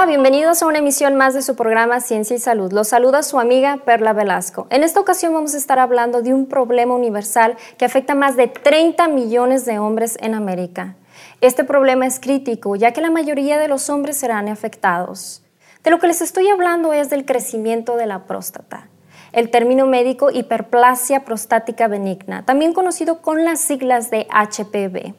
Hola, bienvenidos a una emisión más de su programa Ciencia y Salud. Los saluda su amiga Perla Velasco. En esta ocasión vamos a estar hablando de un problema universal que afecta a más de 30 millones de hombres en América. Este problema es crítico ya que la mayoría de los hombres serán afectados. De lo que les estoy hablando es del crecimiento de la próstata el término médico hiperplasia prostática benigna, también conocido con las siglas de HPV.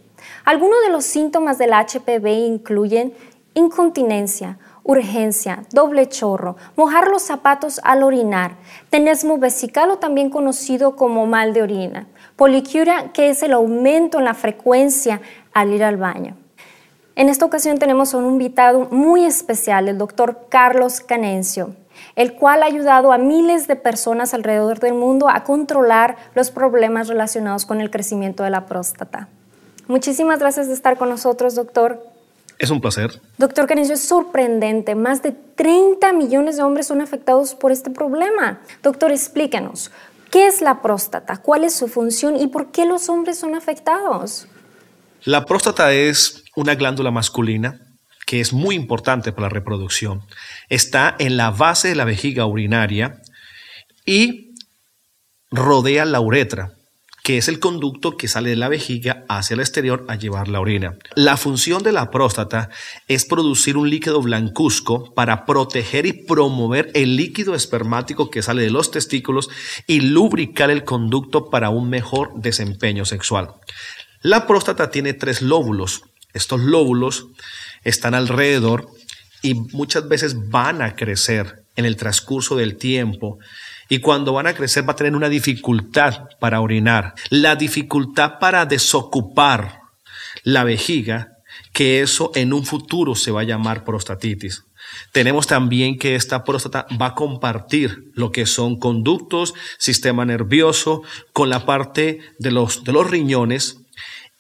Algunos de los síntomas del HPV incluyen incontinencia, urgencia, doble chorro, mojar los zapatos al orinar, tenesmo vesical o también conocido como mal de orina, policura que es el aumento en la frecuencia al ir al baño. En esta ocasión tenemos un invitado muy especial, el doctor Carlos Canencio, el cual ha ayudado a miles de personas alrededor del mundo a controlar los problemas relacionados con el crecimiento de la próstata. Muchísimas gracias de estar con nosotros, doctor. Es un placer. Doctor Canicio, es sorprendente. Más de 30 millones de hombres son afectados por este problema. Doctor, explícanos, ¿qué es la próstata? ¿Cuál es su función y por qué los hombres son afectados? La próstata es una glándula masculina que es muy importante para la reproducción. Está en la base de la vejiga urinaria y rodea la uretra que es el conducto que sale de la vejiga hacia el exterior a llevar la orina. La función de la próstata es producir un líquido blancuzco para proteger y promover el líquido espermático que sale de los testículos y lubricar el conducto para un mejor desempeño sexual. La próstata tiene tres lóbulos. Estos lóbulos están alrededor y muchas veces van a crecer en el transcurso del tiempo y cuando van a crecer va a tener una dificultad para orinar, la dificultad para desocupar la vejiga, que eso en un futuro se va a llamar prostatitis. Tenemos también que esta próstata va a compartir lo que son conductos, sistema nervioso, con la parte de los, de los riñones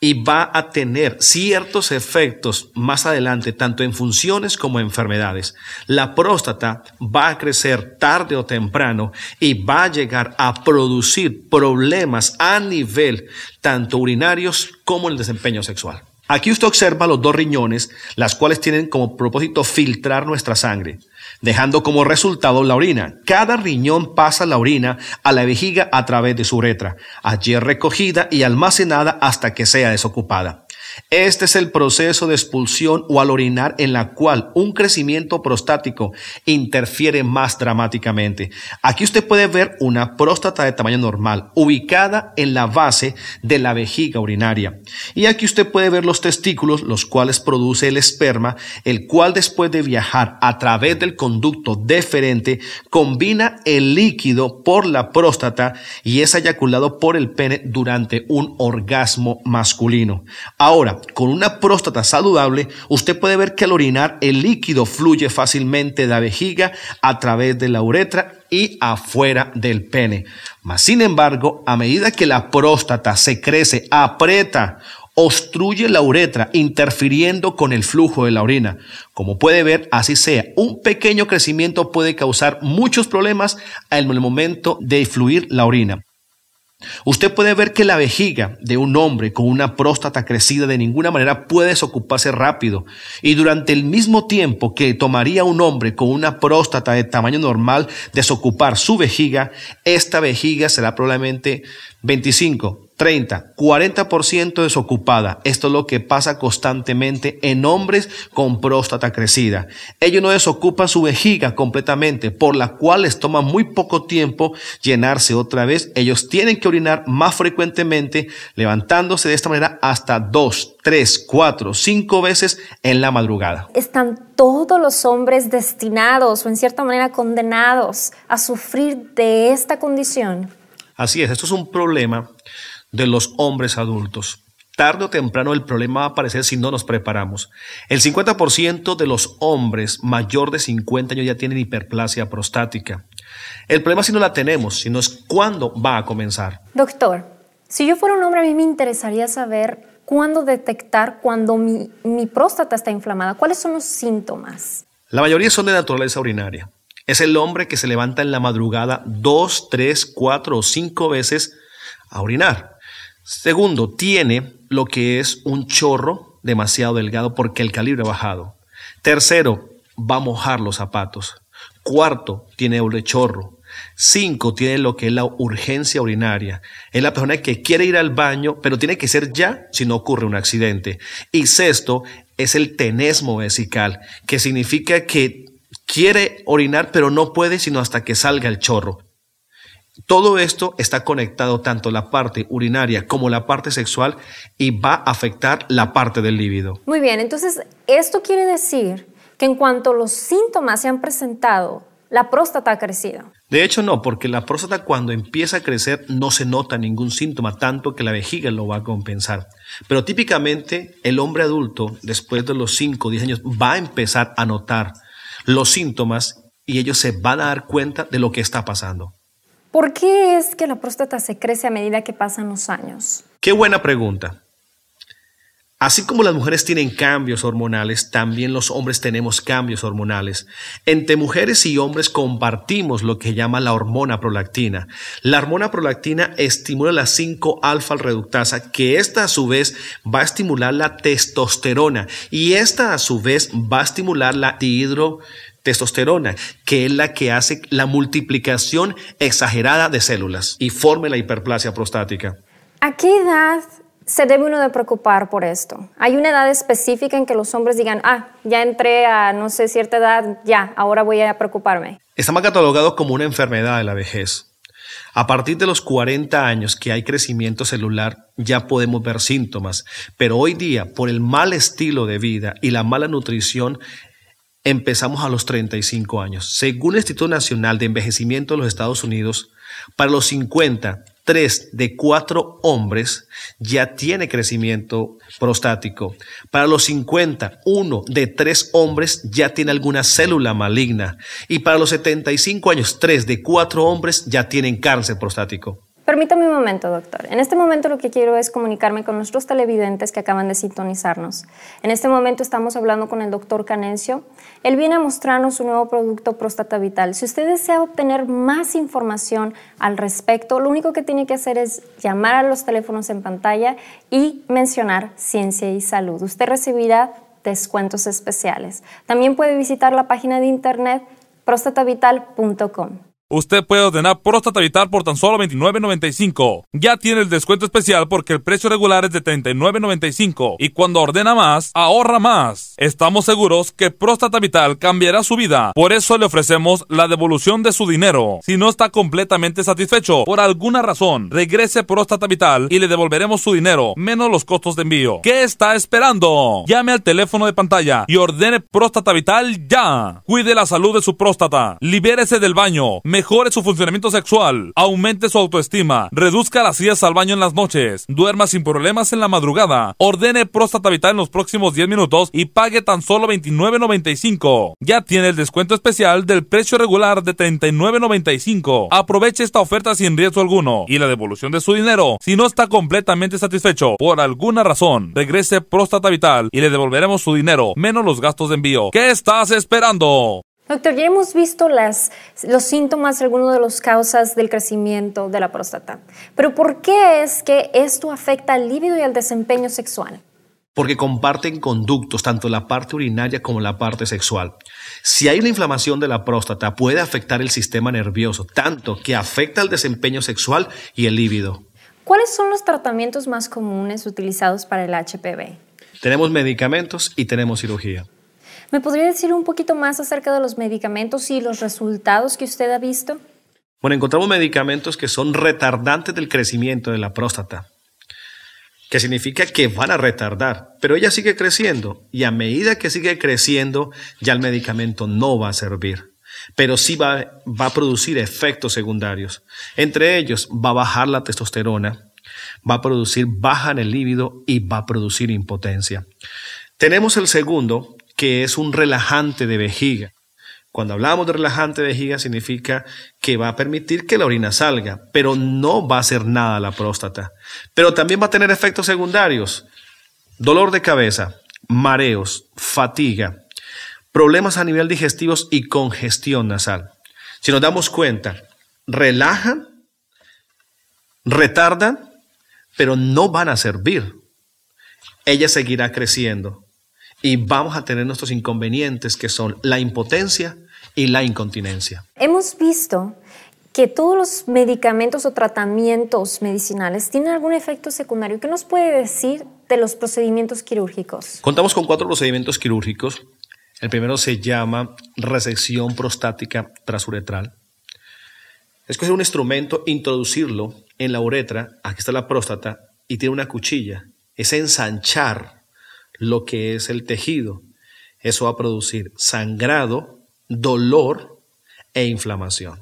y va a tener ciertos efectos más adelante, tanto en funciones como en enfermedades. La próstata va a crecer tarde o temprano y va a llegar a producir problemas a nivel tanto urinarios como el desempeño sexual. Aquí usted observa los dos riñones, las cuales tienen como propósito filtrar nuestra sangre, dejando como resultado la orina. Cada riñón pasa la orina a la vejiga a través de su uretra, allí recogida y almacenada hasta que sea desocupada. Este es el proceso de expulsión o al orinar en la cual un crecimiento prostático interfiere más dramáticamente. Aquí usted puede ver una próstata de tamaño normal ubicada en la base de la vejiga urinaria. Y aquí usted puede ver los testículos, los cuales produce el esperma, el cual después de viajar a través del conducto deferente combina el líquido por la próstata y es eyaculado por el pene durante un orgasmo masculino. Ahora, con una próstata saludable, usted puede ver que al orinar el líquido fluye fácilmente de la vejiga a través de la uretra y afuera del pene. Mas, sin embargo, a medida que la próstata se crece, aprieta obstruye la uretra, interfiriendo con el flujo de la orina. Como puede ver, así sea, un pequeño crecimiento puede causar muchos problemas en el momento de fluir la orina. Usted puede ver que la vejiga de un hombre con una próstata crecida de ninguna manera puede desocuparse rápido y durante el mismo tiempo que tomaría un hombre con una próstata de tamaño normal desocupar su vejiga, esta vejiga será probablemente 25, 30, 40% desocupada. Esto es lo que pasa constantemente en hombres con próstata crecida. Ellos no desocupan su vejiga completamente, por la cual les toma muy poco tiempo llenarse otra vez. Ellos tienen que orinar más frecuentemente, levantándose de esta manera hasta dos, tres, cuatro, cinco veces en la madrugada. Están todos los hombres destinados o en cierta manera condenados a sufrir de esta condición. Así es, esto es un problema de los hombres adultos. Tarde o temprano el problema va a aparecer si no nos preparamos. El 50% de los hombres mayor de 50 años ya tienen hiperplasia prostática. El problema si no la tenemos, sino es cuándo va a comenzar. Doctor, si yo fuera un hombre a mí me interesaría saber cuándo detectar cuando mi, mi próstata está inflamada. ¿Cuáles son los síntomas? La mayoría son de naturaleza urinaria. Es el hombre que se levanta en la madrugada dos, tres, cuatro o cinco veces a orinar. Segundo, tiene lo que es un chorro demasiado delgado porque el calibre ha bajado. Tercero, va a mojar los zapatos. Cuarto, tiene un chorro. Cinco, tiene lo que es la urgencia urinaria. Es la persona que quiere ir al baño, pero tiene que ser ya si no ocurre un accidente. Y sexto, es el tenesmo vesical, que significa que quiere orinar, pero no puede sino hasta que salga el chorro. Todo esto está conectado tanto la parte urinaria como la parte sexual y va a afectar la parte del líbido. Muy bien, entonces esto quiere decir que en cuanto los síntomas se han presentado, la próstata ha crecido. De hecho, no, porque la próstata cuando empieza a crecer no se nota ningún síntoma, tanto que la vejiga lo va a compensar. Pero típicamente el hombre adulto, después de los 5 o 10 años, va a empezar a notar los síntomas y ellos se van a dar cuenta de lo que está pasando. ¿Por qué es que la próstata se crece a medida que pasan los años? Qué buena pregunta. Así como las mujeres tienen cambios hormonales, también los hombres tenemos cambios hormonales. Entre mujeres y hombres compartimos lo que llama la hormona prolactina. La hormona prolactina estimula la 5-alfa reductasa, que esta a su vez va a estimular la testosterona y esta a su vez va a estimular la dihidro testosterona, que es la que hace la multiplicación exagerada de células y forme la hiperplasia prostática. ¿A qué edad se debe uno de preocupar por esto? ¿Hay una edad específica en que los hombres digan, ah, ya entré a no sé cierta edad, ya, ahora voy a preocuparme? Estamos catalogados como una enfermedad de la vejez. A partir de los 40 años que hay crecimiento celular, ya podemos ver síntomas, pero hoy día, por el mal estilo de vida y la mala nutrición, empezamos a los 35 años. Según el Instituto Nacional de Envejecimiento de los Estados Unidos, para los 50, 3 de 4 hombres ya tiene crecimiento prostático. Para los 50, 1 de 3 hombres ya tiene alguna célula maligna. Y para los 75 años, 3 de 4 hombres ya tienen cáncer prostático. Permítame un momento, doctor. En este momento lo que quiero es comunicarme con nuestros televidentes que acaban de sintonizarnos. En este momento estamos hablando con el doctor Canencio. Él viene a mostrarnos su nuevo producto Próstata Vital. Si usted desea obtener más información al respecto, lo único que tiene que hacer es llamar a los teléfonos en pantalla y mencionar Ciencia y Salud. Usted recibirá descuentos especiales. También puede visitar la página de internet prostatavital.com usted puede ordenar Próstata Vital por tan solo $29.95. Ya tiene el descuento especial porque el precio regular es de $39.95 y cuando ordena más, ahorra más. Estamos seguros que Próstata Vital cambiará su vida. Por eso le ofrecemos la devolución de su dinero. Si no está completamente satisfecho por alguna razón, regrese Próstata Vital y le devolveremos su dinero, menos los costos de envío. ¿Qué está esperando? Llame al teléfono de pantalla y ordene Próstata Vital ya. Cuide la salud de su próstata. Libérese del baño mejore su funcionamiento sexual, aumente su autoestima, reduzca las sillas al baño en las noches, duerma sin problemas en la madrugada, ordene próstata vital en los próximos 10 minutos y pague tan solo 29.95. Ya tiene el descuento especial del precio regular de 39.95. Aproveche esta oferta sin riesgo alguno y la devolución de su dinero si no está completamente satisfecho por alguna razón. Regrese próstata vital y le devolveremos su dinero menos los gastos de envío. ¿Qué estás esperando? Doctor, ya hemos visto los síntomas, algunas de las causas del crecimiento de la próstata, pero ¿por qué es que esto afecta al líbido y al desempeño sexual? Porque comparten conductos, tanto la parte urinaria como la parte sexual. Si hay una inflamación de la próstata, puede afectar el sistema nervioso, tanto que afecta al desempeño sexual y el líbido. ¿Cuáles son los tratamientos más comunes utilizados para el HPV? Tenemos medicamentos y tenemos cirugía. ¿Me podría decir un poquito más acerca de los medicamentos y los resultados que usted ha visto? Bueno, encontramos medicamentos que son retardantes del crecimiento de la próstata, que significa que van a retardar, pero ella sigue creciendo y a medida que sigue creciendo ya el medicamento no va a servir, pero sí va, a producir efectos secundarios. Entre ellos va a bajar la testosterona, va a producir baja en el líbido y va a producir impotencia. Tenemos el segundo, que es un relajante de vejiga. Cuando hablamos de relajante de vejiga significa que va a permitir que la orina salga, pero no va a hacer nada a la próstata. Pero también va a tener efectos secundarios, dolor de cabeza, mareos, fatiga, problemas a nivel digestivos y congestión nasal. Si nos damos cuenta, relajan, retardan, pero no van a servir. Ella seguirá creciendo y vamos a tener nuestros inconvenientes que son la impotencia y la incontinencia. Hemos visto que todos los medicamentos o tratamientos medicinales tienen algún efecto secundario. ¿Qué nos puede decir de los procedimientos quirúrgicos? Contamos con cuatro procedimientos quirúrgicos. El primero se llama resección prostática trasuretral. Es coger un instrumento, introducirlo en la uretra, aquí está la próstata, y tiene una cuchilla. Es ensanchar lo que es el tejido. Eso va a producir sangrado, dolor e inflamación.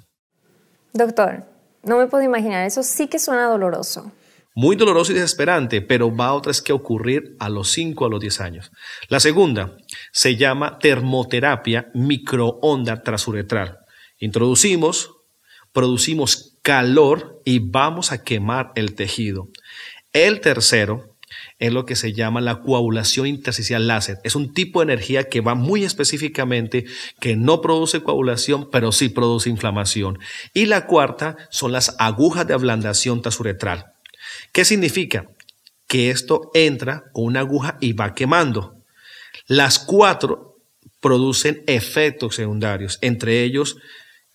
Doctor, no me puedo imaginar, eso sí que suena doloroso. Muy doloroso y desesperante, pero va otra vez que ocurrir a los 5 a los 10 años. La segunda se llama termoterapia microonda trasuretral. Introducimos, producimos calor y vamos a quemar el tejido. El tercero es lo que se llama la coagulación intersticial láser. Es un tipo de energía que va muy específicamente, que no produce coagulación, pero sí produce inflamación. Y la cuarta son las agujas de ablandación tasuretral. ¿Qué significa? Que esto entra con una aguja y va quemando. Las cuatro producen efectos secundarios, entre ellos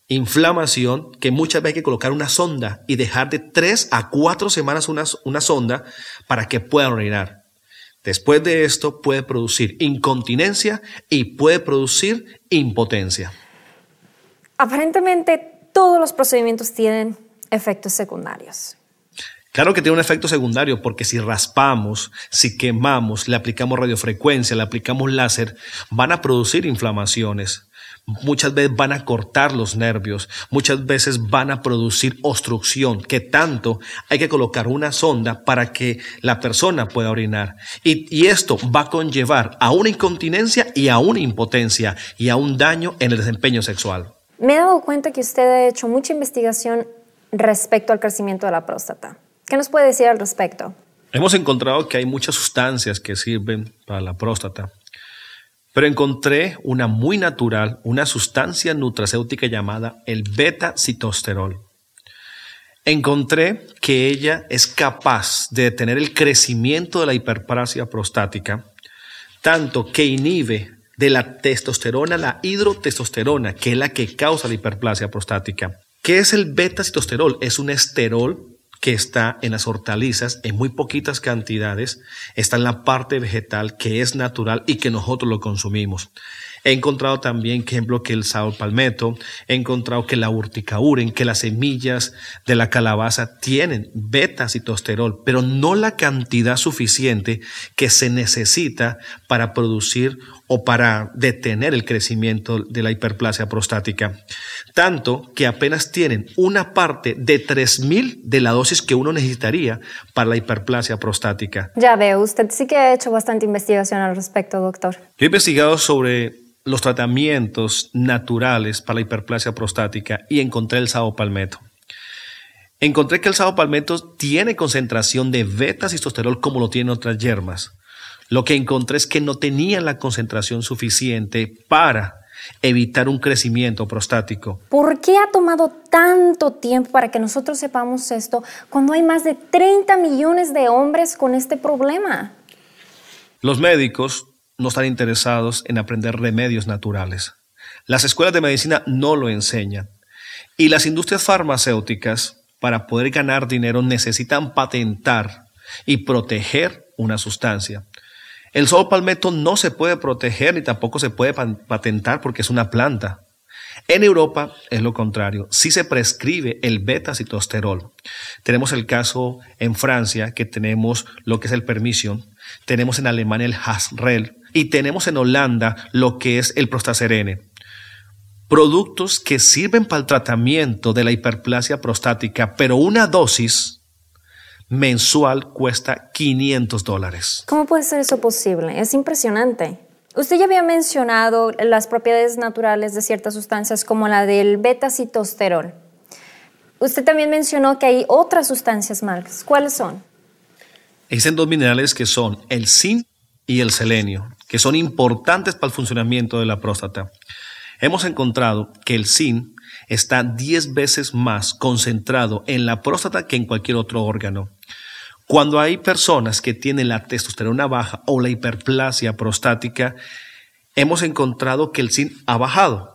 inflamación que muchas veces hay que colocar una sonda y dejar de tres a cuatro semanas una, sonda para que pueda orinar. Después de esto puede producir incontinencia y puede producir impotencia. Aparentemente todos los procedimientos tienen efectos secundarios. Claro que tiene un efecto secundario porque si raspamos, si quemamos, le aplicamos radiofrecuencia, le aplicamos láser, van a producir inflamaciones muchas veces van a cortar los nervios, muchas veces van a producir obstrucción, que tanto hay que colocar una sonda para que la persona pueda orinar. Y, y esto va a conllevar a una incontinencia y a una impotencia y a un daño en el desempeño sexual. Me he dado cuenta que usted ha hecho mucha investigación respecto al crecimiento de la próstata. ¿Qué nos puede decir al respecto? Hemos encontrado que hay muchas sustancias que sirven para la próstata, pero encontré una muy natural, una sustancia nutracéutica llamada el beta-citosterol. Encontré que ella es capaz de detener el crecimiento de la hiperplasia prostática, tanto que inhibe de la testosterona, la hidrotestosterona, que es la que causa la hiperplasia prostática. ¿Qué es el beta-citosterol? Es un esterol que está en las hortalizas en muy poquitas cantidades, está en la parte vegetal que es natural y que nosotros lo consumimos. He encontrado también, por ejemplo, que el sao palmeto, he encontrado que la urticauren, que las semillas de la calabaza tienen beta citosterol, pero no la cantidad suficiente que se necesita para producir o para detener el crecimiento de la hiperplasia prostática. Tanto que apenas tienen una parte de 3.000 de la dosis que uno necesitaría para la hiperplasia prostática. Ya veo, usted sí que ha hecho bastante investigación al respecto, doctor. Yo he investigado sobre los tratamientos naturales para la hiperplasia prostática y encontré el sao palmetto. Encontré que el sábado palmetto tiene concentración de beta-cistosterol como lo tienen otras yermas. Lo que encontré es que no tenía la concentración suficiente para evitar un crecimiento prostático. ¿Por qué ha tomado tanto tiempo para que nosotros sepamos esto cuando hay más de 30 millones de hombres con este problema? Los médicos no están interesados en aprender remedios naturales. Las escuelas de medicina no lo enseñan. Y las industrias farmacéuticas, para poder ganar dinero, necesitan patentar y proteger una sustancia. El sol palmetto no se puede proteger ni tampoco se puede patentar porque es una planta. En Europa es lo contrario, si se prescribe el beta-citosterol. Tenemos el caso en Francia, que tenemos lo que es el permission, tenemos en Alemania el Hasrel, y tenemos en Holanda lo que es el prostacerene. Productos que sirven para el tratamiento de la hiperplasia prostática, pero una dosis mensual cuesta 500 dólares. ¿Cómo puede ser eso posible? Es impresionante. Usted ya había mencionado las propiedades naturales de ciertas sustancias como la del beta-citosterol. Usted también mencionó que hay otras sustancias más. ¿Cuáles son? Existen dos minerales que son el zinc y el selenio que son importantes para el funcionamiento de la próstata, hemos encontrado que el zinc está 10 veces más concentrado en la próstata que en cualquier otro órgano. Cuando hay personas que tienen la testosterona baja o la hiperplasia prostática, hemos encontrado que el zinc ha bajado.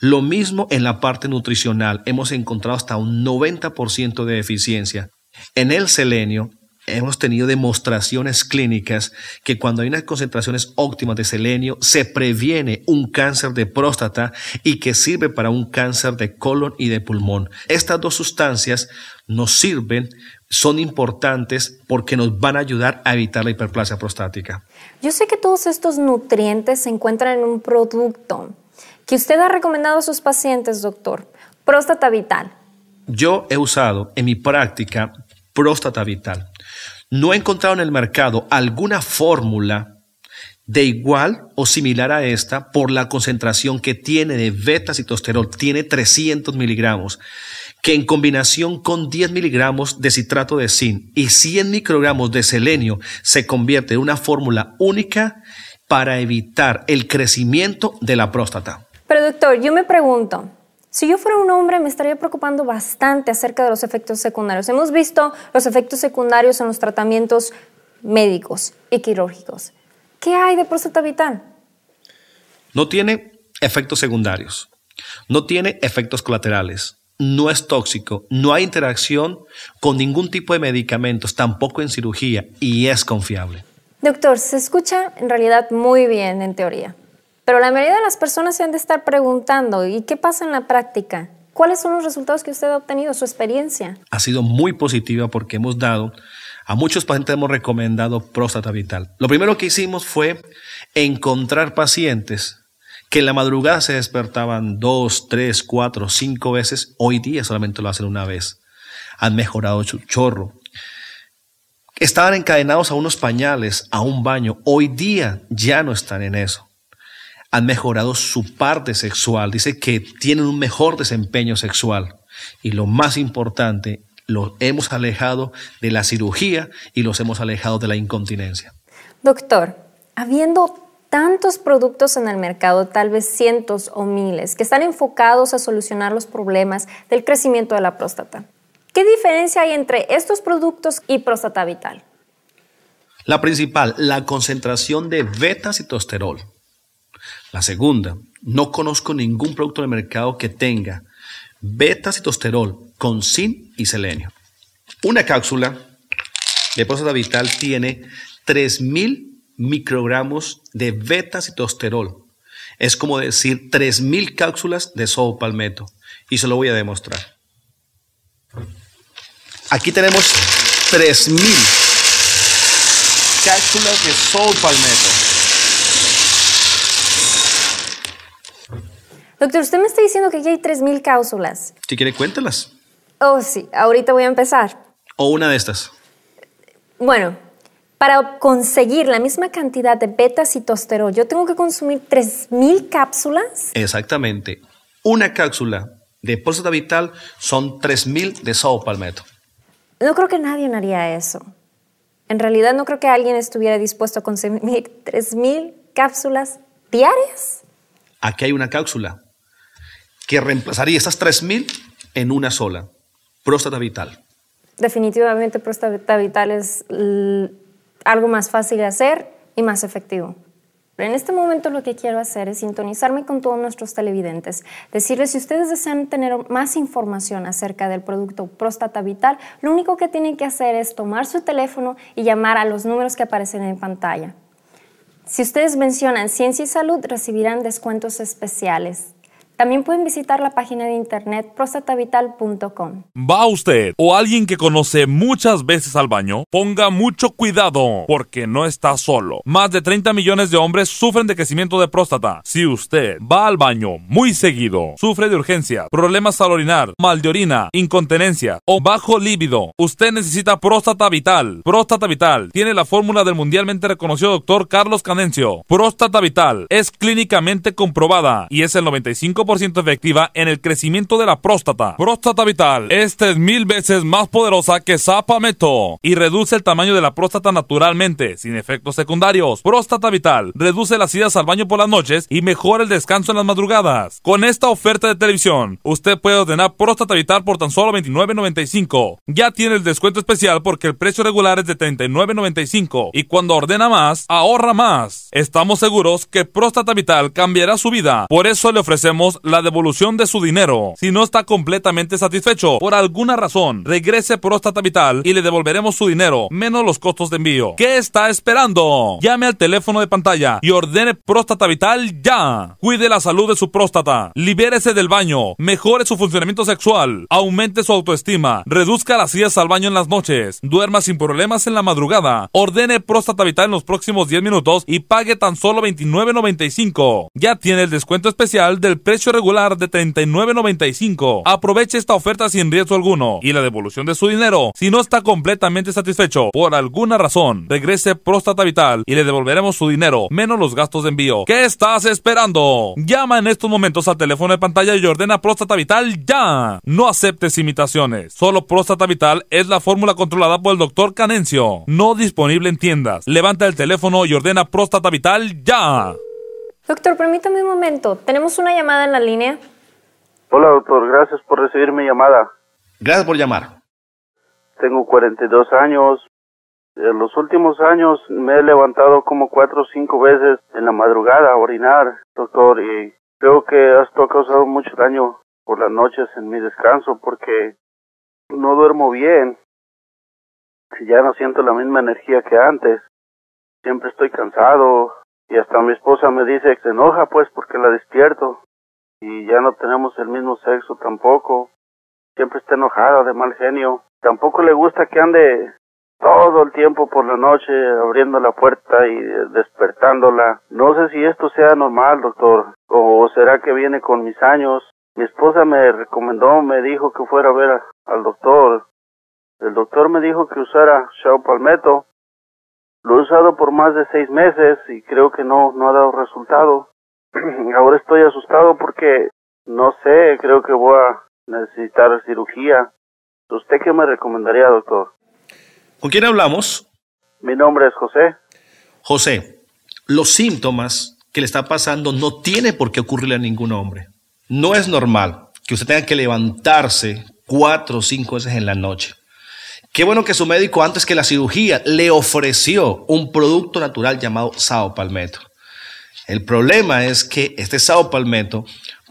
Lo mismo en la parte nutricional, hemos encontrado hasta un 90% de deficiencia En el selenio, hemos tenido demostraciones clínicas que cuando hay unas concentraciones óptimas de selenio se previene un cáncer de próstata y que sirve para un cáncer de colon y de pulmón. Estas dos sustancias nos sirven, son importantes porque nos van a ayudar a evitar la hiperplasia prostática. Yo sé que todos estos nutrientes se encuentran en un producto que usted ha recomendado a sus pacientes, doctor, próstata vital. Yo he usado en mi práctica próstata vital no he encontrado en el mercado alguna fórmula de igual o similar a esta por la concentración que tiene de beta-citosterol, tiene 300 miligramos, que en combinación con 10 miligramos de citrato de zinc y 100 microgramos de selenio se convierte en una fórmula única para evitar el crecimiento de la próstata. Pero doctor, yo me pregunto, si yo fuera un hombre me estaría preocupando bastante acerca de los efectos secundarios. Hemos visto los efectos secundarios en los tratamientos médicos y quirúrgicos. ¿Qué hay de próstata vital? No tiene efectos secundarios, no tiene efectos colaterales, no es tóxico, no hay interacción con ningún tipo de medicamentos, tampoco en cirugía y es confiable. Doctor, se escucha en realidad muy bien en teoría. Pero la mayoría de las personas se han de estar preguntando, ¿y qué pasa en la práctica? ¿Cuáles son los resultados que usted ha obtenido, su experiencia? Ha sido muy positiva porque hemos dado, a muchos pacientes hemos recomendado próstata vital. Lo primero que hicimos fue encontrar pacientes que en la madrugada se despertaban dos, tres, cuatro, cinco veces. Hoy día solamente lo hacen una vez. Han mejorado su chorro. Estaban encadenados a unos pañales, a un baño. Hoy día ya no están en eso han mejorado su parte sexual, dice que tienen un mejor desempeño sexual. Y lo más importante, los hemos alejado de la cirugía y los hemos alejado de la incontinencia. Doctor, habiendo tantos productos en el mercado, tal vez cientos o miles, que están enfocados a solucionar los problemas del crecimiento de la próstata, ¿qué diferencia hay entre estos productos y próstata vital? La principal, la concentración de beta-citosterol. La segunda, no conozco ningún producto de mercado que tenga beta-citosterol con zinc y selenio. Una cápsula de próstata vital tiene 3000 microgramos de beta-citosterol. Es como decir 3000 cápsulas de palmetto Y se lo voy a demostrar. Aquí tenemos 3000 cápsulas de palmetto. Doctor, usted me está diciendo que aquí hay 3.000 cápsulas. Si quiere, cuéntelas. Oh, sí, ahorita voy a empezar. O una de estas. Bueno, para conseguir la misma cantidad de beta-citosterol, yo tengo que consumir 3.000 cápsulas. Exactamente. Una cápsula de próstata vital son 3.000 de sao palmetto. No creo que nadie haría eso. En realidad no creo que alguien estuviera dispuesto a consumir 3.000 cápsulas diarias. Aquí hay una cápsula que reemplazaría esas 3.000 en una sola, próstata vital. Definitivamente próstata vital es algo más fácil de hacer y más efectivo. Pero en este momento lo que quiero hacer es sintonizarme con todos nuestros televidentes, decirles si ustedes desean tener más información acerca del producto Próstata Vital, lo único que tienen que hacer es tomar su teléfono y llamar a los números que aparecen en pantalla. Si ustedes mencionan Ciencia y Salud, recibirán descuentos especiales. También pueden visitar la página de internet prostatavital.com. Va usted o alguien que conoce muchas veces al baño, ponga mucho cuidado porque no está solo. Más de 30 millones de hombres sufren de crecimiento de próstata. Si usted va al baño muy seguido, sufre de urgencia, problemas al orinar, mal de orina, incontinencia o bajo líbido, usted necesita próstata vital. Próstata vital tiene la fórmula del mundialmente reconocido doctor Carlos Canencio. Próstata vital es clínicamente comprobada y es el 95% efectiva en el crecimiento de la próstata. Próstata Vital es mil veces más poderosa que Zapameto y reduce el tamaño de la próstata naturalmente, sin efectos secundarios. Próstata Vital reduce las idas al baño por las noches y mejora el descanso en las madrugadas. Con esta oferta de televisión, usted puede ordenar Próstata Vital por tan solo $29.95. Ya tiene el descuento especial porque el precio regular es de $39.95 y cuando ordena más, ahorra más. Estamos seguros que Próstata Vital cambiará su vida. Por eso le ofrecemos la devolución de su dinero. Si no está completamente satisfecho por alguna razón, regrese Próstata Vital y le devolveremos su dinero, menos los costos de envío. ¿Qué está esperando? Llame al teléfono de pantalla y ordene Próstata Vital ya. Cuide la salud de su próstata, libérese del baño, mejore su funcionamiento sexual, aumente su autoestima, reduzca las sillas al baño en las noches, duerma sin problemas en la madrugada, ordene Próstata Vital en los próximos 10 minutos y pague tan solo $29.95. Ya tiene el descuento especial del precio regular de 39.95. Aproveche esta oferta sin riesgo alguno y la devolución de su dinero si no está completamente satisfecho por alguna razón. Regrese Próstata Vital y le devolveremos su dinero menos los gastos de envío. ¿Qué estás esperando? Llama en estos momentos al teléfono de pantalla y ordena Próstata Vital ya. No aceptes imitaciones. Solo Próstata Vital es la fórmula controlada por el doctor Canencio. No disponible en tiendas. Levanta el teléfono y ordena Próstata Vital ya. Doctor, permítame un momento. Tenemos una llamada en la línea. Hola, doctor. Gracias por recibir mi llamada. Gracias por llamar. Tengo 42 años. En los últimos años me he levantado como cuatro o cinco veces en la madrugada a orinar, doctor, y creo que esto ha causado mucho daño por las noches en mi descanso porque no duermo bien. Ya no siento la misma energía que antes. Siempre estoy cansado, y hasta mi esposa me dice que se enoja pues porque la despierto. Y ya no tenemos el mismo sexo tampoco. Siempre está enojada, de mal genio. Tampoco le gusta que ande todo el tiempo por la noche abriendo la puerta y despertándola. No sé si esto sea normal, doctor, o será que viene con mis años. Mi esposa me recomendó, me dijo que fuera a ver al doctor. El doctor me dijo que usara Shao Palmetto lo he usado por más de seis meses y creo que no, no ha dado resultado. Ahora estoy asustado porque no sé, creo que voy a necesitar cirugía. ¿Usted qué me recomendaría, doctor? ¿Con quién hablamos? Mi nombre es José. José, los síntomas que le está pasando no tiene por qué ocurrirle a ningún hombre. No es normal que usted tenga que levantarse cuatro o cinco veces en la noche. Qué bueno que su médico antes que la cirugía le ofreció un producto natural llamado sao palmetto. El problema es que este sao palmetto,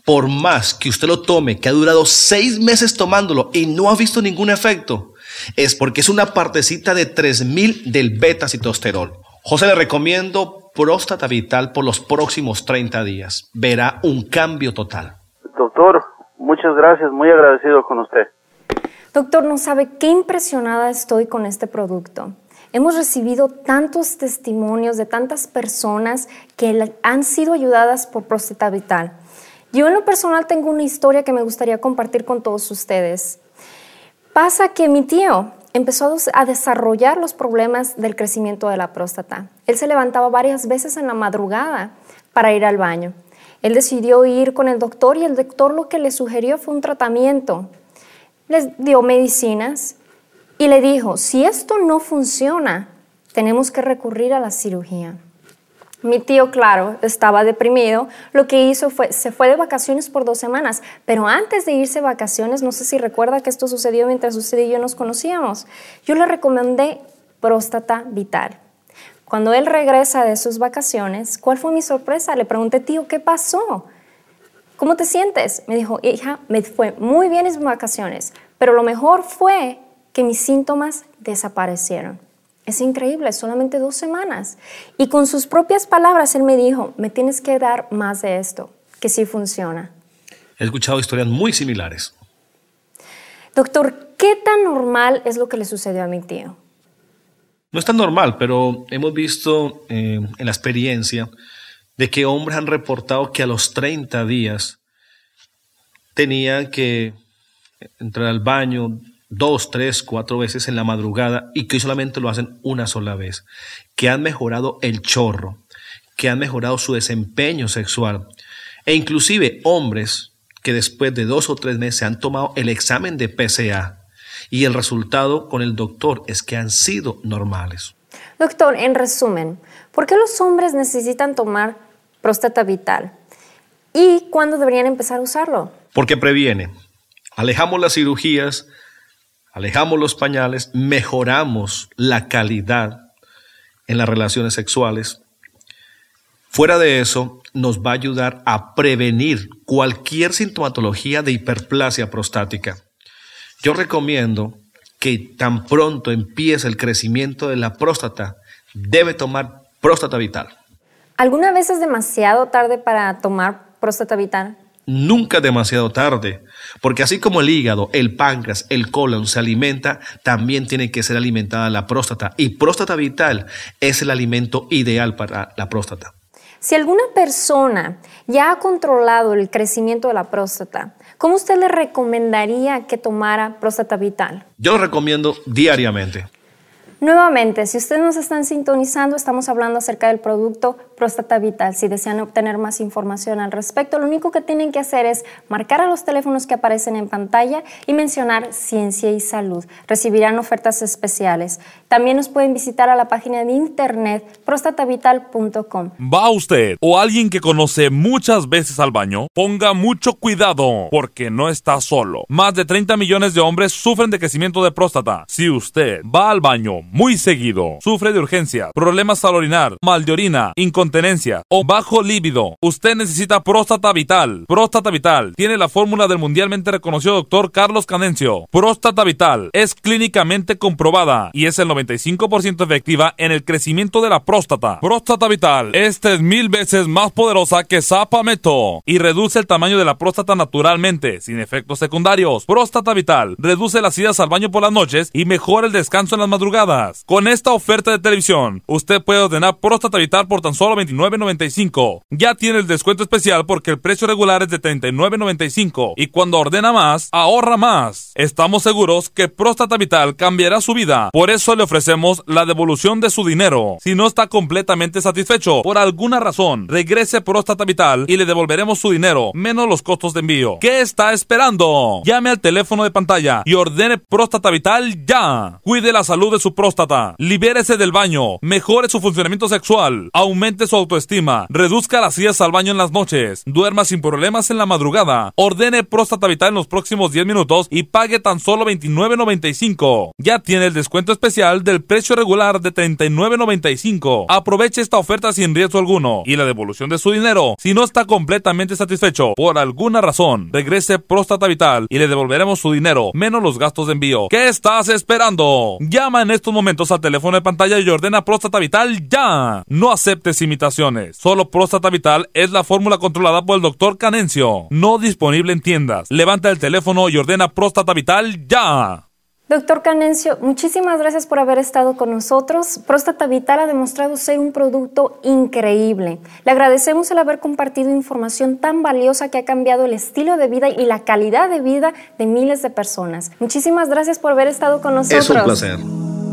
por más que usted lo tome, que ha durado seis meses tomándolo y no ha visto ningún efecto, es porque es una partecita de 3000 del beta-citosterol. José le recomiendo próstata vital por los próximos 30 días. Verá un cambio total. Doctor, muchas gracias, muy agradecido con usted. Doctor, no sabe qué impresionada estoy con este producto. Hemos recibido tantos testimonios de tantas personas que han sido ayudadas por Prostata Vital. Yo en lo personal tengo una historia que me gustaría compartir con todos ustedes. Pasa que mi tío empezó a desarrollar los problemas del crecimiento de la próstata. Él se levantaba varias veces en la madrugada para ir al baño. Él decidió ir con el doctor y el doctor lo que le sugirió fue un tratamiento les dio medicinas y le dijo, si esto no funciona, tenemos que recurrir a la cirugía. Mi tío, claro, estaba deprimido. Lo que hizo fue, se fue de vacaciones por dos semanas, pero antes de irse de vacaciones, no sé si recuerda que esto sucedió mientras usted y yo nos conocíamos, yo le recomendé próstata vital. Cuando él regresa de sus vacaciones, ¿cuál fue mi sorpresa? Le pregunté, tío, ¿qué pasó? ¿Cómo te sientes? Me dijo, hija, me fue muy bien en mis vacaciones, pero lo mejor fue que mis síntomas desaparecieron. Es increíble, solamente dos semanas. Y con sus propias palabras, él me dijo, me tienes que dar más de esto, que sí funciona. He escuchado historias muy similares. Doctor, ¿qué tan normal es lo que le sucedió a mi tío? No es tan normal, pero hemos visto eh, en la experiencia de que hombres han reportado que a los 30 días tenían que entrar al baño dos, tres, cuatro veces en la madrugada y que solamente lo hacen una sola vez, que han mejorado el chorro, que han mejorado su desempeño sexual e inclusive hombres que después de dos o tres meses han tomado el examen de PCA y el resultado con el doctor es que han sido normales. Doctor, en resumen, ¿por qué los hombres necesitan tomar próstata vital? ¿Y cuándo deberían empezar a usarlo? Porque previene. Alejamos las cirugías, alejamos los pañales, mejoramos la calidad en las relaciones sexuales. Fuera de eso, nos va a ayudar a prevenir cualquier sintomatología de hiperplasia prostática. Yo recomiendo que tan pronto empieza el crecimiento de la próstata, debe tomar próstata vital. ¿Alguna vez es demasiado tarde para tomar próstata vital? Nunca demasiado tarde, porque así como el hígado, el páncreas, el colon se alimenta, también tiene que ser alimentada la próstata. Y próstata vital es el alimento ideal para la próstata. Si alguna persona ya ha controlado el crecimiento de la próstata, ¿Cómo usted le recomendaría que tomara próstata Vital? Yo lo recomiendo diariamente. Nuevamente, si ustedes nos están sintonizando, estamos hablando acerca del producto Prostata Vital. Si desean obtener más información al respecto, lo único que tienen que hacer es marcar a los teléfonos que aparecen en pantalla y mencionar Ciencia y Salud. Recibirán ofertas especiales. También nos pueden visitar a la página de internet prostatavital.com. ¿Va usted o alguien que conoce muchas veces al baño? Ponga mucho cuidado porque no está solo. Más de 30 millones de hombres sufren de crecimiento de próstata. Si usted va al baño muy seguido, sufre de urgencia, problemas al orinar, mal de orina, incontinencia, tenencia o bajo líbido. Usted necesita próstata vital. Próstata vital tiene la fórmula del mundialmente reconocido doctor Carlos Canencio. Próstata vital es clínicamente comprobada y es el 95% efectiva en el crecimiento de la próstata. Próstata vital es 3000 veces más poderosa que Zapameto y reduce el tamaño de la próstata naturalmente, sin efectos secundarios. Próstata vital reduce las idas al baño por las noches y mejora el descanso en las madrugadas. Con esta oferta de televisión, usted puede ordenar próstata vital por tan solo $29.95. Ya tiene el descuento especial porque el precio regular es de $39.95 y cuando ordena más, ahorra más. Estamos seguros que Próstata Vital cambiará su vida. Por eso le ofrecemos la devolución de su dinero. Si no está completamente satisfecho por alguna razón, regrese Próstata Vital y le devolveremos su dinero, menos los costos de envío. ¿Qué está esperando? Llame al teléfono de pantalla y ordene Próstata Vital ya. Cuide la salud de su próstata, libérese del baño, mejore su funcionamiento sexual, aumente su autoestima, reduzca las sillas al baño en las noches, duerma sin problemas en la madrugada, ordene próstata vital en los próximos 10 minutos y pague tan solo 29.95. Ya tiene el descuento especial del precio regular de 39.95. Aproveche esta oferta sin riesgo alguno y la devolución de su dinero si no está completamente satisfecho por alguna razón. Regrese próstata vital y le devolveremos su dinero menos los gastos de envío. ¿Qué estás esperando? Llama en estos momentos al teléfono de pantalla y ordena próstata vital ya. No acepte sin Solo Próstata Vital es la fórmula controlada por el doctor Canencio. No disponible en tiendas. Levanta el teléfono y ordena Próstata Vital ya. Doctor Canencio, muchísimas gracias por haber estado con nosotros. Próstata Vital ha demostrado ser un producto increíble. Le agradecemos el haber compartido información tan valiosa que ha cambiado el estilo de vida y la calidad de vida de miles de personas. Muchísimas gracias por haber estado con nosotros. Es un placer.